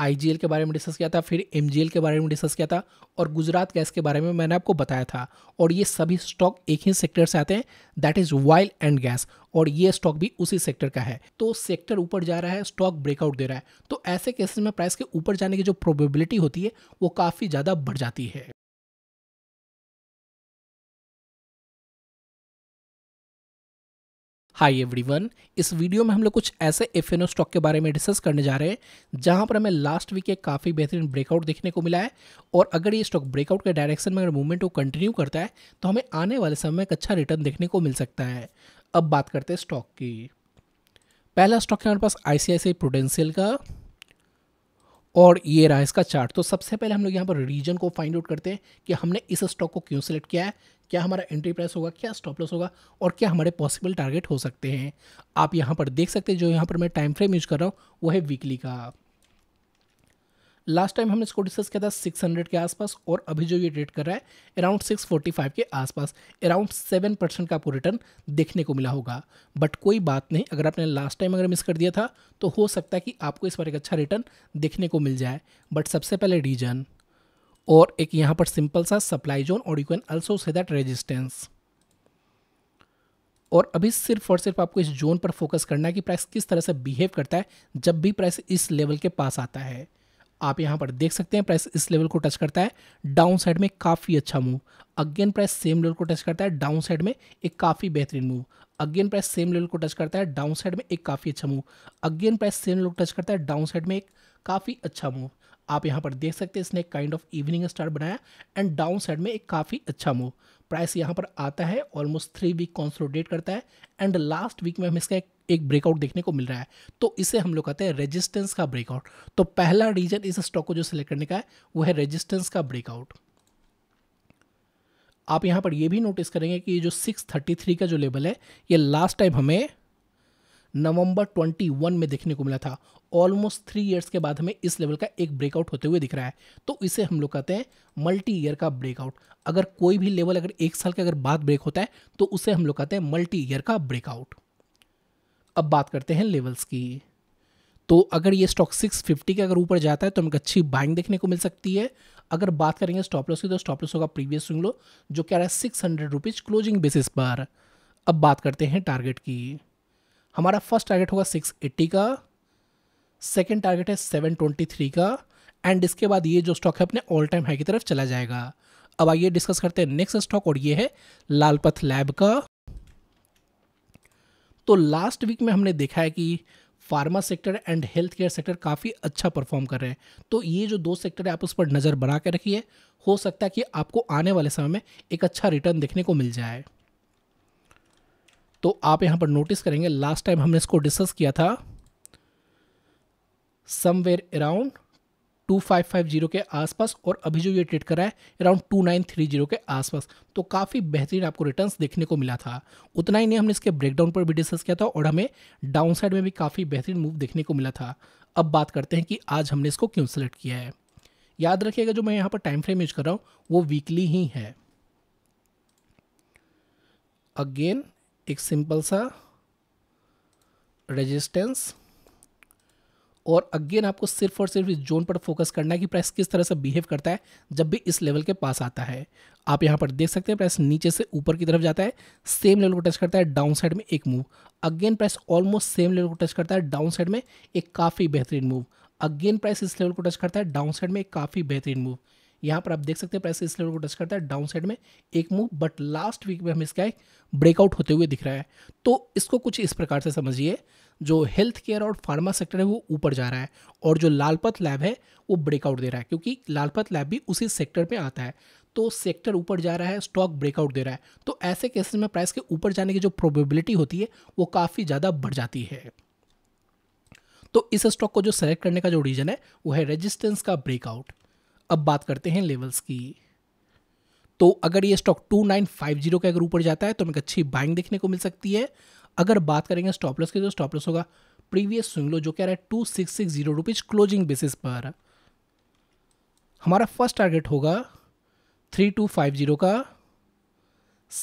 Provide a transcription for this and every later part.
आई के बारे में डिस्कस किया था फिर एम के बारे में डिस्कस किया था और गुजरात गैस के बारे में मैंने आपको बताया था और ये सभी स्टॉक एक ही सेक्टर से आते हैं that is oil and gas और ये स्टॉक भी उसी सेक्टर का है तो सेक्टर ऊपर जा रहा है स्टॉक ब्रेकआउट दे रहा है तो ऐसे केसेस में प्राइस के ऊपर जाने की जो प्रोबेबिलिटी होती है वो काफ़ी ज़्यादा बढ़ जाती है हाय एवरीवन इस वीडियो में हम लोग कुछ ऐसे एफ स्टॉक के बारे में डिस्कस करने जा रहे हैं जहां पर हमें लास्ट वीक एक काफ़ी बेहतरीन ब्रेकआउट देखने को मिला है और अगर ये स्टॉक ब्रेकआउट के डायरेक्शन में अगर मूवमेंट को कंटिन्यू करता है तो हमें आने वाले समय में एक अच्छा रिटर्न देखने को मिल सकता है अब बात करते हैं स्टॉक की पहला स्टॉक है हमारे पास आई सी प्रोडेंशियल का और ये रहा इसका चार्ट तो सबसे पहले हम लोग यहाँ पर रीजन को फाइंड आउट करते हैं कि हमने इस स्टॉक को क्यों सेलेक्ट किया है क्या हमारा एंट्री प्राइस होगा क्या स्टॉप लॉस होगा और क्या हमारे पॉसिबल टारगेट हो सकते हैं आप यहाँ पर देख सकते हैं जो यहाँ पर मैं टाइम फ्रेम यूज कर रहा हूँ वो है वीकली का लास्ट टाइम हमने इसको डिस्कस किया था 600 के आसपास और अभी जो ये ट्रेड कर रहा है अराउंड 645 के आसपास अराउंड 7 परसेंट का आपको रिटर्न देखने को मिला होगा बट कोई बात नहीं अगर आपने लास्ट टाइम अगर मिस कर दिया था तो हो सकता है कि आपको इस बार एक अच्छा रिटर्न देखने को मिल जाए बट सबसे पहले रीजन और एक यहाँ पर सिंपल सा सप्लाई जोन और you can also see that resistance और अभी सिर्फ और सिर्फ आपको इस जोन पर फोकस करना है कि प्राइस किस तरह से बिहेव करता है जब भी प्राइस इस लेवल के पास आता है आप यहां पर देख सकते हैं प्राइस इस लेवल को टच करता है डाउन साइड में काफ़ी अच्छा move again price same level को टच करता है डाउन साइड में एक काफ़ी बेहतरीन move again price same level को टच करता है डाउन साइड में एक काफ़ी अच्छा move again price same level को टच करता है डाउन साइड में एक काफ़ी अच्छा मूव आप यहाँ पर देख सकते हैं इसने काइंड ऑफ इवनिंग स्टार बनाया एंड डाउन साइड में एक काफ़ी अच्छा मूव प्राइस यहाँ पर आता है ऑलमोस्ट थ्री वीक कॉन्सोलिडेट करता है एंड लास्ट वीक में हम इसका एक ब्रेकआउट देखने को मिल रहा है तो इसे हम लोग कहते हैं रेजिस्टेंस का ब्रेकआउट तो पहला रीजन इस स्टॉक को जो सिलेक्ट करने का है वो है रेजिस्टेंस का ब्रेकआउट आप यहां पर यह भी नोटिस करेंगे कि जो 633 का जो लेवल है ये लास्ट टाइम हमें नवंबर 21 में देखने को मिला था ऑलमोस्ट थ्री ईयर्स के बाद हमें इस लेवल का एक ब्रेकआउट होते हुए दिख रहा है तो इसे हम लोग कहते हैं मल्टी ईयर का ब्रेकआउट अगर कोई भी लेवल अगर एक साल के अगर बाद ब्रेक होता है तो उसे हम लोग कहते हैं मल्टी ईयर का ब्रेकआउट अब बात करते हैं लेवल्स की तो अगर ये स्टॉक सिक्स फिफ्टी के अगर ऊपर जाता है तो हमें अच्छी बाइंग देखने को मिल सकती है अगर बात करेंगे स्टॉप लॉस की तो स्टॉप लॉस होगा प्रीवियस स्विंग लो जो कह रहा है six hundred rupees closing basis पर अब बात करते हैं टारगेट की हमारा फर्स्ट टारगेट होगा 680 का सेकेंड टारगेट है 723 का एंड इसके बाद ये जो स्टॉक है अपने ऑल टाइम हाई की तरफ चला जाएगा अब आइए डिस्कस करते हैं नेक्स्ट स्टॉक और ये है लालपथ लैब का तो लास्ट वीक में हमने देखा है कि pharma sector and health care sector काफ़ी अच्छा परफॉर्म कर रहे हैं तो ये जो दो सेक्टर है आप उस पर नज़र बना कर रखिए हो सकता है कि आपको आने वाले समय में एक अच्छा रिटर्न देखने को मिल जाए तो आप यहाँ पर नोटिस करेंगे लास्ट टाइम हमने इसको डिस्कस किया था समवेयर अराउंड 2550 के आसपास और अभी जो ये ट्रेड कर रहा है अराउंड 2930 के आसपास तो काफ़ी बेहतरीन आपको रिटर्न्स देखने को मिला था उतना ही नहीं हमने इसके ब्रेकडाउन पर भी डिस्कस किया था और हमें डाउन साइड में भी काफ़ी बेहतरीन मूव देखने को मिला था अब बात करते हैं कि आज हमने इसको क्यों सेलेक्ट किया है याद रखिएगा जो मैं यहाँ पर टाइम फ्रेम यूज कर रहा हूँ वो वीकली ही है अगेन एक सिंपल सा रेजिस्टेंस और अगेन आपको सिर्फ और सिर्फ इस जोन पर फोकस करना है कि प्राइस किस तरह से बिहेव करता है जब भी इस लेवल के पास आता है आप यहां पर देख सकते हैं प्राइस नीचे से ऊपर की तरफ जाता है सेम लेवल को टच करता है डाउन साइड में एक move again price almost same level को टच करता है डाउन साइड में एक काफ़ी बेहतरीन मूव अगेन प्राइस इस लेवल को टच करता है डाउन साइड में एक काफ़ी बेहतरीन मूव यहाँ पर आप देख सकते हैं प्राइस इस लेवल को टच करता है डाउन साइड में एक मूव बट लास्ट वीक में हम इसका एक ब्रेकआउट होते हुए दिख रहा है तो इसको कुछ इस प्रकार से समझिए जो हेल्थ केयर और फार्मा सेक्टर है वो ऊपर जा रहा है और जो लालपत लैब है वो ब्रेकआउट दे रहा है क्योंकि लालपत लैब भी उसी सेक्टर में आता है तो सेक्टर ऊपर जा रहा है स्टॉक ब्रेकआउट दे रहा है तो ऐसे केसेस में प्राइस के ऊपर जाने की जो प्रोबेबिलिटी होती है वो काफ़ी ज़्यादा बढ़ जाती है तो इस स्टॉक को जो सेलेक्ट करने का जो रीज़न है वो है रेजिस्टेंस का ब्रेकआउट अब बात करते हैं लेवल्स की तो अगर ये स्टॉक 2950 के अगर ऊपर जाता है तो हमें अच्छी बाइंग देखने को मिल सकती है अगर बात करेंगे स्टॉपलस की तो स्टॉपलस होगा प्रीवियस स्विंग लो जो कह रहा है two six six zero rupees closing basis पर हमारा फर्स्ट टारगेट होगा थ्री टू फाइव जीरो का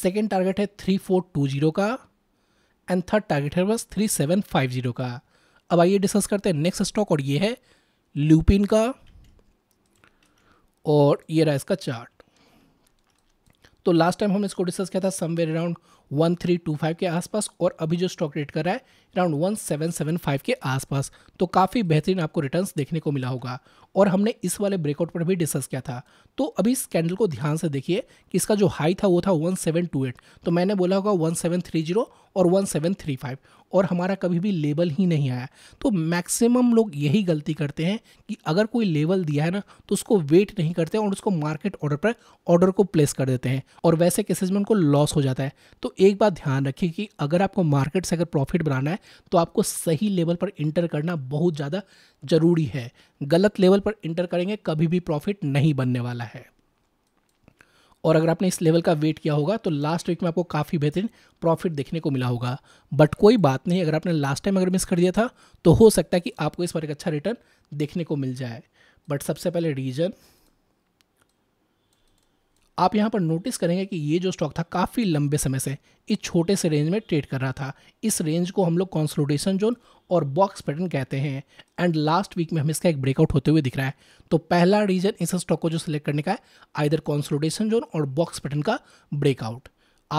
सेकेंड टारगेट है थ्री फोर टू जीरो का एंड थर्ड टारगेट है बस थ्री सेवन फाइव जीरो का अब आइए डिस्कस करते हैं नेक्स्ट स्टॉक और ये है ल्यूपिन का और ये रहा इसका चार्ट तो लास्ट टाइम हमने इसको डिस्कस किया था somewhere around one three two five के आसपास और अभी जो स्टॉक रेट कर रहा है around one seven seven five के आसपास तो काफ़ी बेहतरीन आपको रिटर्न्स देखने को मिला होगा और हमने इस वाले ब्रेकआउट पर भी डिस्कस किया था तो अभी इस कैंडल को ध्यान से देखिए कि इसका जो हाई था वो था वन सेवन टू एट तो मैंने बोला होगा वन सेवन थ्री जीरो और वन सेवन थ्री फाइव और हमारा कभी भी लेवल ही नहीं आया तो मैक्सिमम लोग यही गलती करते हैं कि अगर कोई लेवल दिया है ना तो उसको वेट नहीं करते और उसको मार्केट ऑर्डर पर ऑर्डर को प्लेस कर देते हैं और वैसे केसेज में उनको लॉस हो जाता है तो एक बात ध्यान रखिए कि अगर आपको मार्केट से अगर प्रॉफिट बनाना है तो आपको सही लेवल पर इंटर करना बहुत ज़्यादा ज़रूरी है गलत लेवल पर इंटर करेंगे कभी भी प्रॉफिट नहीं बनने वाला है और अगर आपने इस लेवल का वेट किया होगा तो लास्ट वीक में आपको काफ़ी बेहतरीन प्रॉफिट देखने को मिला होगा बट कोई बात नहीं अगर आपने लास्ट टाइम अगर मिस कर दिया था तो हो सकता है कि आपको इस बार एक अच्छा रिटर्न देखने को मिल जाए बट सबसे पहले रीजन आप यहाँ पर नोटिस करेंगे कि ये जो स्टॉक था काफ़ी लंबे समय से इस छोटे से रेंज में ट्रेड कर रहा था इस रेंज को हम लोग कॉन्सोलिडेशन जोन और बॉक्स पैटर्न कहते हैं एंड लास्ट वीक में हमें इसका एक ब्रेकआउट होते हुए दिख रहा है तो पहला रीजन इस स्टॉक को जो सिलेक्ट करने का है आइधर कॉन्सोलिडेशन जोन और बॉक्स पैटर्न का ब्रेकआउट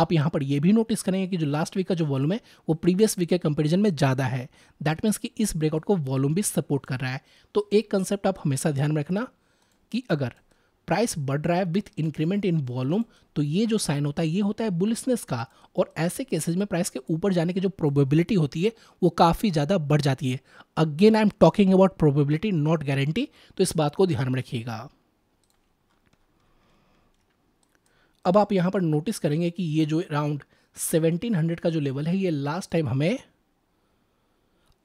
आप यहाँ पर यह भी नोटिस करेंगे कि जो लास्ट वीक का जो वॉल्यूम है वो प्रीवियस वीक के कंपेरिजन में ज़्यादा है दैट मीन्स कि इस ब्रेकआउट को वॉल्यूम भी सपोर्ट कर रहा है तो एक कंसेप्ट आप हमेशा ध्यान में रखना कि अगर प्राइस बढ़ रहा है विथ इंक्रीमेंट इन वॉल्यूम तो ये जो साइन होता है ये होता है बुलिसनेस का और ऐसे केसेज में प्राइस के ऊपर जाने की जो प्रोबेबिलिटी होती है वो काफ़ी ज़्यादा बढ़ जाती है again I'm talking about probability not guarantee तो इस बात को ध्यान में रखिएगा अब आप यहां पर नोटिस करेंगे कि ये जो राउंड 1700 का जो लेवल है ये लास्ट टाइम हमें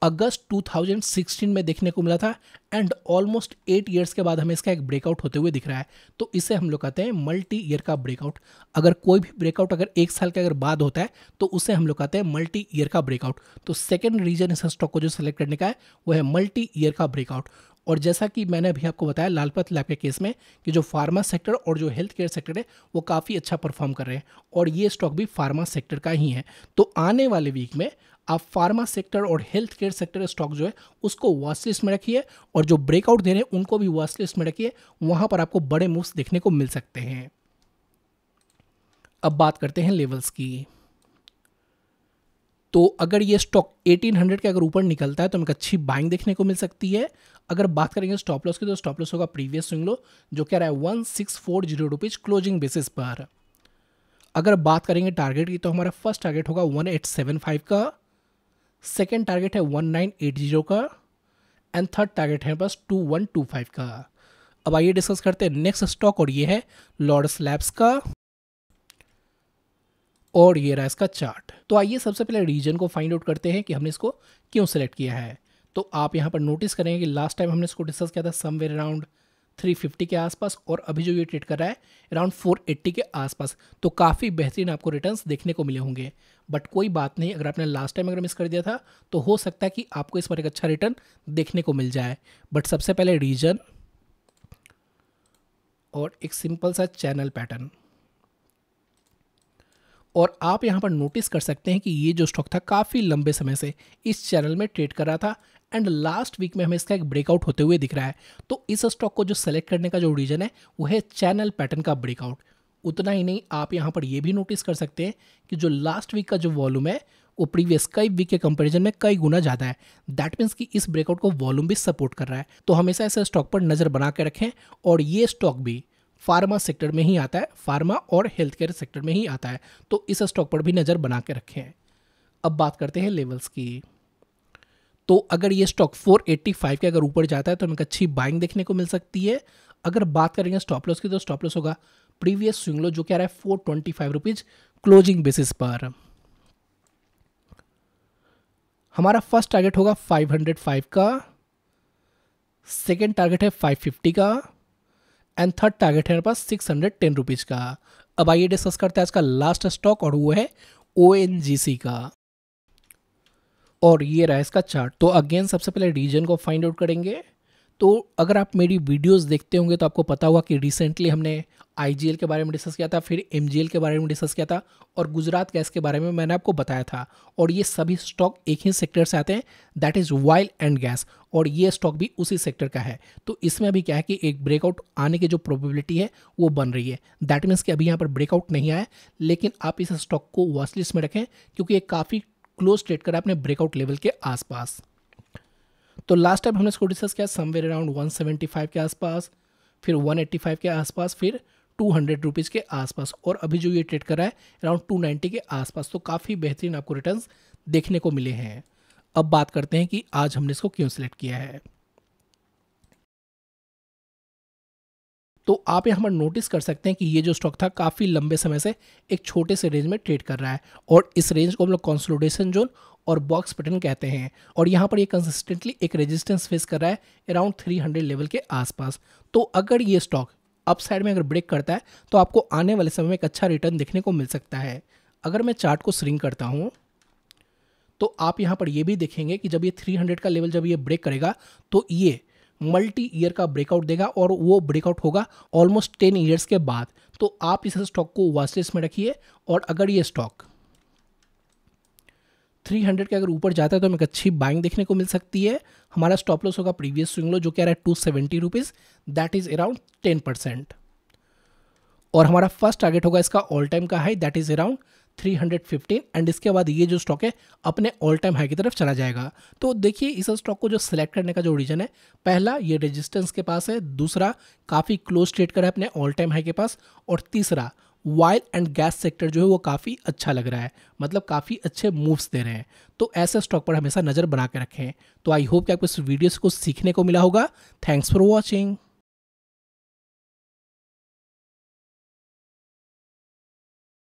अगस्त 2016 में देखने को मिला था एंड ऑलमोस्ट एट ईयर्स के बाद हमें इसका एक ब्रेकआउट होते हुए दिख रहा है तो इसे हम लोग कहते हैं मल्टी ईयर का ब्रेकआउट अगर कोई भी ब्रेकआउट अगर एक साल के अगर बाद होता है तो उसे हम लोग कहते हैं मल्टी ईयर का ब्रेकआउट तो सेकेंड रीजन इस स्टॉक को जो सेलेक्ट करने का है वो है मल्टी ईयर का ब्रेकआउट और जैसा कि मैंने अभी आपको बताया लालपत लैब के केस में कि जो फार्मा सेक्टर और जो हेल्थ केयर सेक्टर है वो काफ़ी अच्छा परफॉर्म कर रहे हैं और ये स्टॉक भी फार्मा सेक्टर का ही है तो आने वाले वीक में आप फार्मा सेक्टर और हेल्थ केयर सेक्टर स्टॉक जो है उसको वॉचलिस्ट लिस्ट में रखिए और जो ब्रेकआउट दे रहे हैं उनको भी वॉचलिस्ट लिस्ट में रखिए वहाँ पर आपको बड़े मूव्स देखने को मिल सकते हैं अब बात करते हैं लेवल्स की तो अगर ये स्टॉक 1800 के अगर ऊपर निकलता है तो हमें अच्छी बाइंग देखने को मिल सकती है अगर बात करेंगे स्टॉप लॉस की तो स्टॉप लॉस होगा प्रीवियस स्विंग लो जो कह रहा है one six four zero rupees closing basis पर अगर बात करेंगे टारगेट की तो हमारा फर्स्ट टारगेट होगा वन एट सेवन फाइव का सेकेंड टारगेट है वन नाइन एट जीरो का एंड थर्ड टारगेट है बस टू वन टू फाइव का अब आइए डिस्कस करते हैं नेक्स्ट स्टॉक और ये है लॉर्ड लैब्स का और ये रहा इसका चार्ट तो आइए सबसे पहले रीजन को फाइंड आउट करते हैं कि हमने इसको क्यों सेलेक्ट किया है तो आप यहाँ पर नोटिस करेंगे कि लास्ट टाइम हमने इसको डिस्कस किया था समवेयर अराउंड 350 के आसपास और अभी जो ये ट्रेड कर रहा है अराउंड 480 के आसपास तो काफ़ी बेहतरीन आपको रिटर्न्स देखने को मिले होंगे बट कोई बात नहीं अगर आपने लास्ट टाइम अगर मिस कर दिया था तो हो सकता है कि आपको इस बार एक अच्छा रिटर्न देखने को मिल जाए बट सबसे पहले रीजन और एक सिंपल सा चैनल पैटर्न और आप यहाँ पर नोटिस कर सकते हैं कि ये जो स्टॉक था काफ़ी लंबे समय से इस चैनल में ट्रेड कर रहा था एंड लास्ट वीक में हमें इसका एक ब्रेकआउट होते हुए दिख रहा है तो इस स्टॉक को जो सेलेक्ट करने का जो रीज़न है वो है चैनल पैटर्न का ब्रेकआउट उतना ही नहीं आप यहाँ पर ये भी नोटिस कर सकते हैं कि जो लास्ट वीक का जो वॉल्यूम है वो प्रीवियस कई वीक के कंपैरिजन में कई गुना ज़्यादा है दैट मीन्स कि इस ब्रेकआउट को वॉल्यूम भी सपोर्ट कर रहा है तो हमेशा ऐसे स्टॉक पर नज़र बना के रखें और ये स्टॉक भी फार्मा सेक्टर में ही आता है फार्मा और हेल्थ केयर सेक्टर में ही आता है तो इस स्टॉक पर भी नज़र बना के हैं अब बात करते हैं लेवल्स की तो अगर ये स्टॉक 485 के अगर ऊपर जाता है तो हमें अच्छी बाइंग देखने को मिल सकती है अगर बात करेंगे स्टॉप लॉस की तो स्टॉप लॉस होगा प्रीवियस स्विंग लो जो कह रहा है four twenty five rupees closing basis पर हमारा फर्स्ट टारगेट होगा फाइव हंड्रेड फाइव का सेकेंड टारगेट है फाइव फिफ्टी का एंड थर्ड टारगेट है मेरे पास सिक्स हंड्रेड टेन रुपीज़ का अब आइए डिस्कस करते हैं आज का लास्ट स्टॉक और वो है ओ का और ये रहा इसका चार्ट तो अगेन सबसे पहले रीजन को फाइंड आउट करेंगे तो अगर आप मेरी वीडियोस देखते होंगे तो आपको पता होगा कि रिसेंटली हमने आई के बारे में डिस्कस किया था फिर एम के बारे में डिस्कस किया था और गुजरात गैस के बारे में मैंने आपको बताया था और ये सभी स्टॉक एक ही सेक्टर से आते हैं that is oil and gas और ये स्टॉक भी उसी सेक्टर का है तो इसमें अभी क्या है कि एक ब्रेकआउट आने की जो प्रोबेबिलिटी है वो बन रही है दैट मीन्स कि अभी यहाँ पर ब्रेकआउट नहीं आया लेकिन आप इस स्टॉक को वॉचलिस्ट में रखें क्योंकि ये काफ़ी क्लोज ट्रेड करा अपने ब्रेकआउट लेवल के आसपास तो लास्ट टाइम हमने इसको डिस्कस किया समवेयर अराउंड 175 के आसपास फिर 185 के आसपास फिर टू हंड्रेड के आसपास और अभी जो ये ट्रेड कर रहा है अराउंड टू के आसपास तो काफ़ी बेहतरीन आपको रिटर्न देखने को मिले हैं अब बात करते हैं कि आज हमने इसको क्यों सिलेक्ट किया है तो आप यहाँ पर नोटिस कर सकते हैं कि ये जो स्टॉक था काफ़ी लंबे समय से एक छोटे से रेंज में ट्रेड कर रहा है और इस रेंज को हम लोग कॉन्सोलिडेशन जोन और बॉक्स पैटर्न कहते हैं और यहाँ पर ये कंसिस्टेंटली एक रेजिस्टेंस फेस कर रहा है अराउंड 300 लेवल के आसपास तो अगर ये स्टॉक अपसाइड में अगर ब्रेक करता है तो आपको आने वाले समय में एक अच्छा रिटर्न देखने को मिल सकता है अगर मैं चार्ट को स्रिंग करता हूँ तो आप यहाँ पर यह भी देखेंगे कि जब ये हंड्रेड का लेवल जब ये ब्रेक करेगा तो ये मल्टी ईयर का ब्रेकआउट देगा और वो ब्रेकआउट होगा ऑलमोस्ट टेन ईयर्स के बाद तो आप इस स्टॉक को वॉचलिस्ट में रखिए और अगर ये स्टॉक थ्री हंड्रेड के अगर ऊपर जाता है तो हमें एक अच्छी बाइंग देखने को मिल सकती है हमारा स्टॉप लॉस होगा प्रीवियस स्विंग लो जो कह रहा है two seventy rupees that is around ten percent और हमारा फर्स्ट टारगेट होगा इसका ऑल टाइम का high that is around three hundred fifteen and इसके बाद ये जो स्टॉक है अपने ऑल टाइम हाई की तरफ चला जाएगा तो देखिए इस स्टॉक को जो सिलेक्ट करने का जो रीजन है पहला ये रेजिस्टेंस के पास है दूसरा काफ़ी क्लोज ट्रेड करा है अपने ऑल टाइम हाई के पास और तीसरा वाइल एंड गैस सेक्टर जो है वो काफ़ी अच्छा लग रहा है मतलब काफ़ी अच्छे मूव्स दे रहे हैं तो ऐसे स्टॉक पर हमेशा नज़र बना के रखें तो आई होप कि आपको इस वीडियो से कुछ सीखने को मिला होगा थैंक्स फॉर वॉचिंग